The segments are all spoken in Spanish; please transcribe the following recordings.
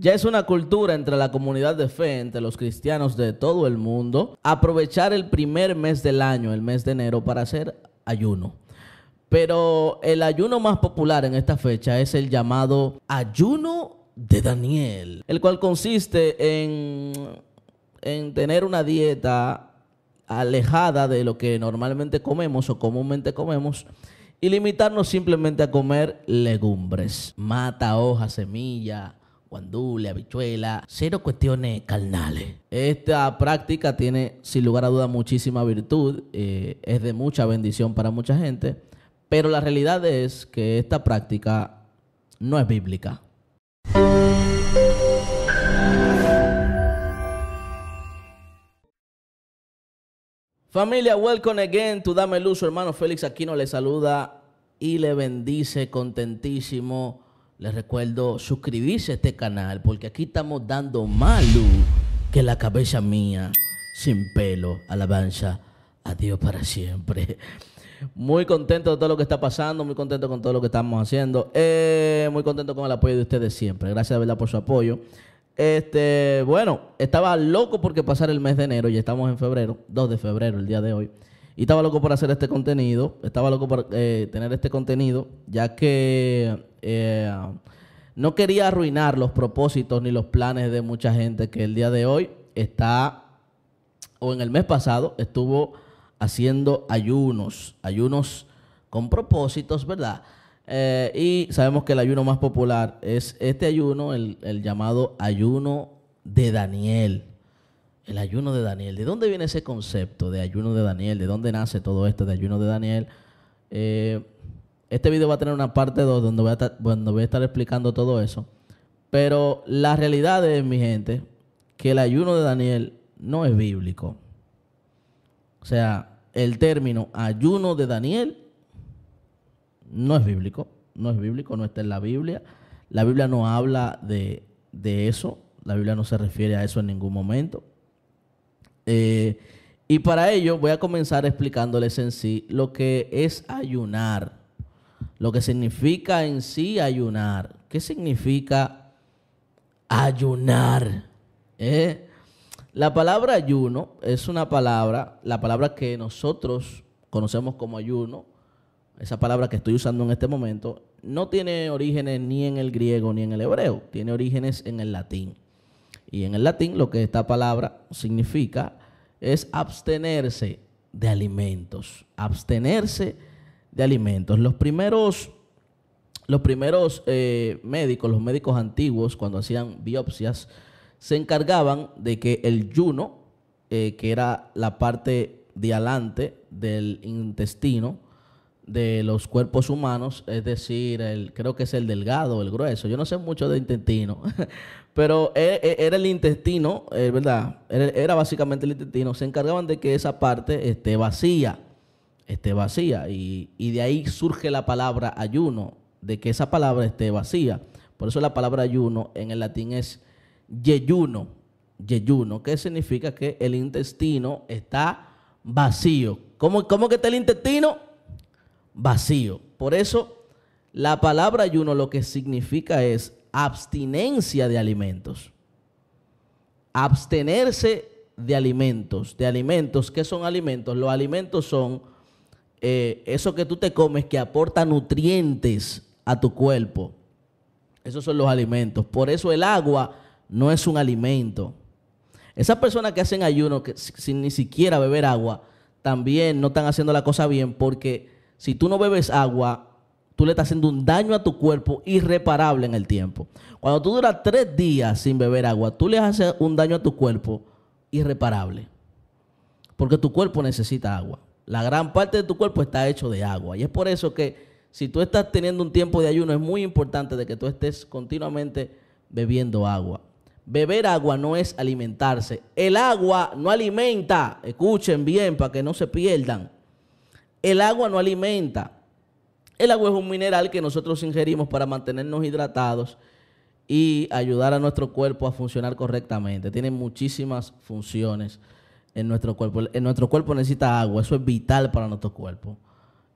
Ya es una cultura entre la comunidad de fe, entre los cristianos de todo el mundo, aprovechar el primer mes del año, el mes de enero, para hacer ayuno. Pero el ayuno más popular en esta fecha es el llamado ayuno de Daniel, el cual consiste en, en tener una dieta alejada de lo que normalmente comemos o comúnmente comemos y limitarnos simplemente a comer legumbres, mata, hoja, semilla, guandule, habichuela, cero cuestiones carnales. Esta práctica tiene, sin lugar a duda, muchísima virtud, eh, es de mucha bendición para mucha gente, pero la realidad es que esta práctica no es bíblica. Familia, welcome again to Dame Luz, hermano Félix Aquino le saluda y le bendice contentísimo les recuerdo suscribirse a este canal porque aquí estamos dando más luz que la cabeza mía sin pelo. Alabanza a Dios para siempre. Muy contento de todo lo que está pasando, muy contento con todo lo que estamos haciendo. Eh, muy contento con el apoyo de ustedes siempre. Gracias de verdad por su apoyo. Este, bueno, estaba loco porque pasar el mes de enero, y estamos en febrero, 2 de febrero, el día de hoy. Y estaba loco por hacer este contenido, estaba loco por eh, tener este contenido, ya que eh, no quería arruinar los propósitos ni los planes de mucha gente que el día de hoy está, o en el mes pasado, estuvo haciendo ayunos, ayunos con propósitos, ¿verdad? Eh, y sabemos que el ayuno más popular es este ayuno, el, el llamado ayuno de Daniel. El ayuno de Daniel. ¿De dónde viene ese concepto de ayuno de Daniel? ¿De dónde nace todo esto de ayuno de Daniel? Eh, este video va a tener una parte 2 donde voy a estar, explicando todo eso. Pero la realidad es, mi gente, que el ayuno de Daniel no es bíblico. O sea, el término ayuno de Daniel no es bíblico. No es bíblico, no está en la Biblia. La Biblia no habla de, eso. La Biblia no se refiere a eso en ningún momento. Eh, y para ello voy a comenzar explicándoles en sí lo que es ayunar lo que significa en sí ayunar. ¿Qué significa ayunar? Eh, la palabra ayuno es una palabra, la palabra que nosotros conocemos como ayuno, esa palabra que estoy usando en este momento, no tiene orígenes ni en el griego ni en el hebreo, tiene orígenes en el latín. Y en el latín lo que esta palabra significa es abstenerse de alimentos, abstenerse de alimentos. Los primeros, los primeros eh, médicos, los médicos antiguos, cuando hacían biopsias, se encargaban de que el yuno, eh, que era la parte de adelante del intestino de los cuerpos humanos, es decir, el, creo que es el delgado, el grueso, yo no sé mucho de intestino, pero e, e, era el intestino, eh, ¿verdad? era básicamente el intestino, se encargaban de que esa parte esté vacía esté vacía. Y, de ahí surge la palabra ayuno, de que esa palabra esté vacía. Por eso la palabra ayuno en el latín es yeyuno, yeyuno, que significa que el intestino está vacío. ¿Cómo, cómo que está el intestino? Vacío. Por eso la palabra ayuno lo que significa es abstinencia de alimentos. Abstenerse de alimentos, de alimentos. ¿Qué son alimentos? Los alimentos son eh, eso que tú te comes que aporta nutrientes a tu cuerpo. Esos son los alimentos. Por eso el agua no es un alimento. Esas personas que hacen ayuno que, sin ni siquiera beber agua, también no están haciendo la cosa bien porque si tú no bebes agua, tú le estás haciendo un daño a tu cuerpo irreparable en el tiempo. Cuando tú duras tres días sin beber agua, tú le haces un daño a tu cuerpo irreparable. Porque tu cuerpo necesita agua. La gran parte de tu cuerpo está hecho de agua. Y es por eso que si tú estás teniendo un tiempo de ayuno, es muy importante de que tú estés continuamente bebiendo agua. Beber agua no es alimentarse. El agua no alimenta. Escuchen bien para que no se pierdan. El agua no alimenta. El agua es un mineral que nosotros ingerimos para mantenernos hidratados y ayudar a nuestro cuerpo a funcionar correctamente. Tiene muchísimas funciones en nuestro cuerpo. En nuestro cuerpo necesita agua, eso es vital para nuestro cuerpo.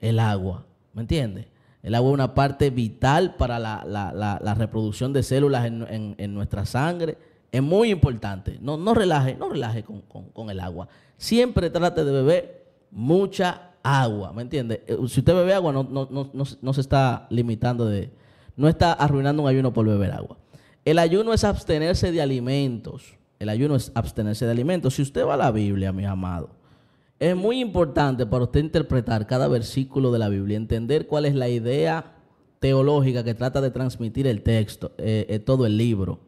El agua, ¿me entiende El agua es una parte vital para la, reproducción de células en, nuestra sangre. Es muy importante. No, relaje, no relaje con, el agua. Siempre trate de beber mucha agua, ¿me entiende eh, Si usted bebe agua, no, no, no, se está limitando de... No está arruinando un ayuno por beber agua. El ayuno es abstenerse de alimentos el ayuno es abstenerse de alimentos. Si usted va a la Biblia, mis amados, es muy importante para usted interpretar cada versículo de la Biblia, entender cuál es la idea teológica que trata de transmitir el texto, eh, eh, todo el libro.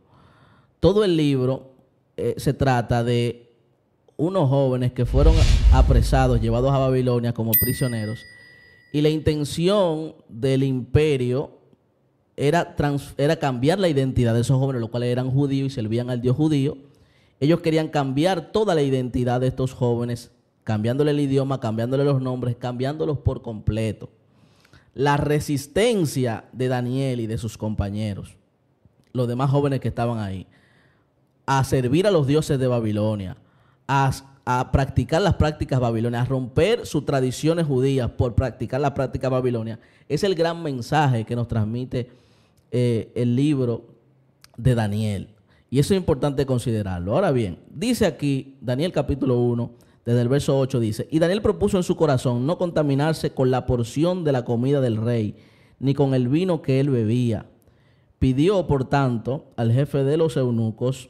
Todo el libro eh, se trata de unos jóvenes que fueron apresados, llevados a Babilonia como prisioneros, y la intención del imperio era, era cambiar la identidad de esos jóvenes, los cuales eran judíos y servían al Dios judío, ellos querían cambiar toda la identidad de estos jóvenes, cambiándole el idioma, cambiándole los nombres, cambiándolos por completo. La resistencia de Daniel y de sus compañeros, los demás jóvenes que estaban ahí, a servir a los dioses de Babilonia, a, practicar las prácticas babilonias, a romper sus tradiciones judías por practicar las prácticas babilonias, es el gran mensaje que nos transmite eh, el libro de Daniel. Y eso es importante considerarlo. Ahora bien, dice aquí Daniel capítulo 1, desde el verso 8 dice, y Daniel propuso en su corazón no contaminarse con la porción de la comida del rey, ni con el vino que él bebía. Pidió, por tanto, al jefe de los eunucos,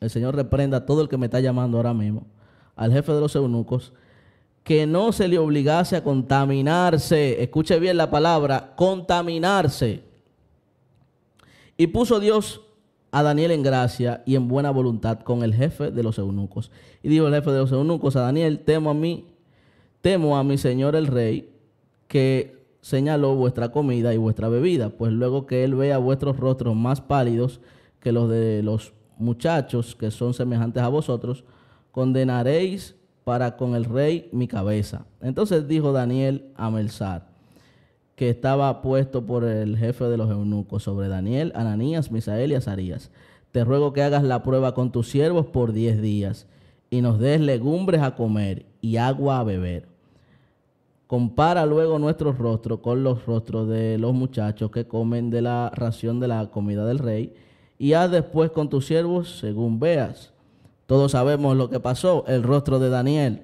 el Señor reprenda a todo el que me está llamando ahora mismo, al jefe de los eunucos, que no se le obligase a contaminarse, escuche bien la palabra, contaminarse. Y puso Dios a Daniel en gracia y en buena voluntad con el jefe de los eunucos. Y dijo el jefe de los eunucos a Daniel, temo a mí, temo a mi señor el rey, que señaló vuestra comida y vuestra bebida, pues luego que él vea vuestros rostros más pálidos que los de los muchachos que son semejantes a vosotros, condenaréis para con el rey mi cabeza. Entonces dijo Daniel a Melzar, que estaba puesto por el jefe de los eunucos sobre Daniel, Ananías, Misael y Azarías. Te ruego que hagas la prueba con tus siervos por diez días y nos des legumbres a comer y agua a beber. Compara luego nuestro rostro con los rostros de los muchachos que comen de la ración de la comida del rey y haz después con tus siervos según veas. Todos sabemos lo que pasó. El rostro de Daniel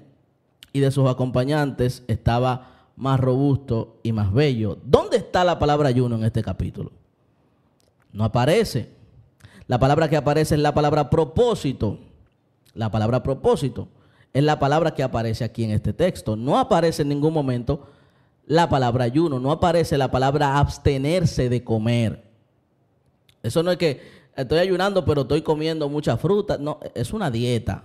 y de sus acompañantes estaba más robusto y más bello. ¿Dónde está la palabra ayuno en este capítulo? No aparece. La palabra que aparece es la palabra propósito. La palabra propósito es la palabra que aparece aquí en este texto. No aparece en ningún momento la palabra ayuno, no aparece la palabra abstenerse de comer. Eso no es que estoy ayunando pero estoy comiendo mucha fruta, no, es una dieta,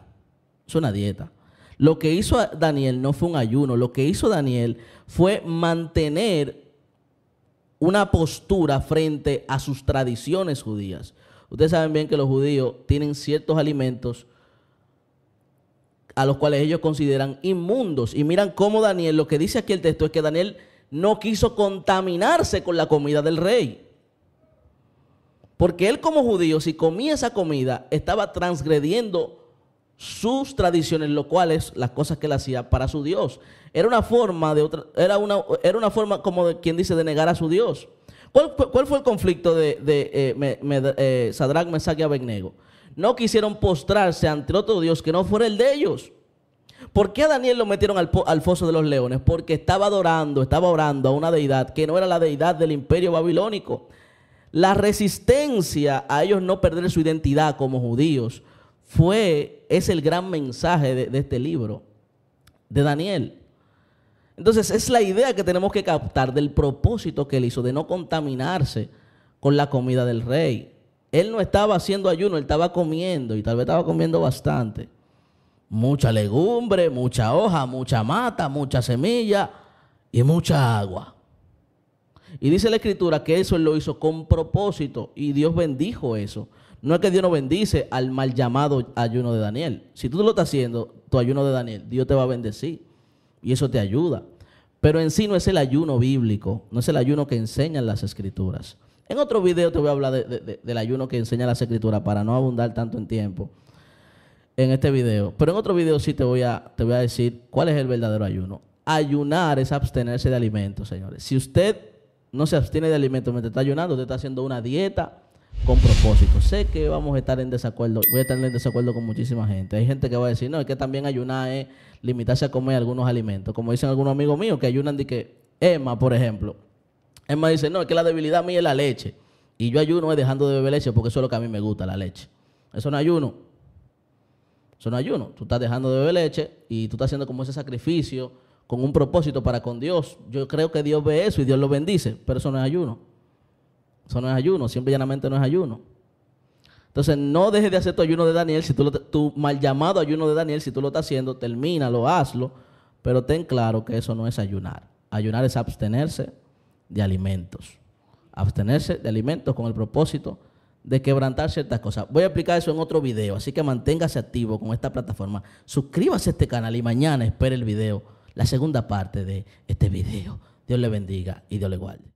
es una dieta. Lo que hizo Daniel no fue un ayuno, lo que hizo Daniel fue mantener una postura frente a sus tradiciones judías. Ustedes saben bien que los judíos tienen ciertos alimentos a los cuales ellos consideran inmundos. Y miran cómo Daniel, lo que dice aquí el texto es que Daniel no quiso contaminarse con la comida del rey. Porque él como judío, si comía esa comida, estaba transgrediendo sus tradiciones, lo cual es las cosas que él hacía para su Dios. Era una forma de otra, era una, era una forma como quien dice de negar a su Dios. ¿Cuál, fue el conflicto de, de eh, me, eh, Sadrach, y Abednego? No quisieron postrarse ante otro Dios que no fuera el de ellos. ¿Por qué a Daniel lo metieron al, al, foso de los leones? Porque estaba adorando, estaba orando a una deidad que no era la deidad del imperio babilónico. La resistencia a ellos no perder su identidad como judíos fue, es el gran mensaje de, este libro, de Daniel. Entonces es la idea que tenemos que captar del propósito que él hizo, de no contaminarse con la comida del rey. Él no estaba haciendo ayuno, él estaba comiendo y tal vez estaba comiendo bastante. Mucha legumbre, mucha hoja, mucha mata, mucha semilla y mucha agua. Y dice la escritura que eso él lo hizo con propósito y Dios bendijo eso. No es que Dios no bendice al mal llamado ayuno de Daniel. Si tú lo estás haciendo, tu ayuno de Daniel, Dios te va a bendecir. Y eso te ayuda. Pero en sí no es el ayuno bíblico, no es el ayuno que enseñan las escrituras. En otro video te voy a hablar del ayuno que enseña las escrituras para no abundar tanto en tiempo en este video. Pero en otro video sí te voy a, te voy a decir cuál es el verdadero ayuno. Ayunar es abstenerse de alimentos, señores. Si usted no se abstiene de alimentos mientras está ayunando, usted está haciendo una dieta con propósito. Sé que vamos a estar en desacuerdo, voy a estar en desacuerdo con muchísima gente. Hay gente que va a decir, no, es que también ayunar es limitarse a comer algunos alimentos. Como dicen algunos amigos míos que ayunan de que, Emma, por ejemplo, Emma dice, no, es que la debilidad mía es la leche. Y yo ayuno es dejando de beber leche porque eso es lo que a mí me gusta, la leche. Eso no ayuno. Eso no ayuno. Tú estás dejando de beber leche y tú estás haciendo como ese sacrificio con un propósito para con Dios. Yo creo que Dios ve eso y Dios lo bendice, pero eso no es ayuno. Eso no es ayuno, siempre y llanamente no es ayuno. Entonces, no dejes de hacer tu ayuno de Daniel, si tu mal llamado ayuno de Daniel, si tú lo estás haciendo, termínalo, hazlo, pero ten claro que eso no es ayunar. Ayunar es abstenerse de alimentos. Abstenerse de alimentos con el propósito de quebrantar ciertas cosas. Voy a explicar eso en otro video, así que manténgase activo con esta plataforma. Suscríbase a este canal y mañana espere el video, la segunda parte de este video. Dios le bendiga y Dios le guarde.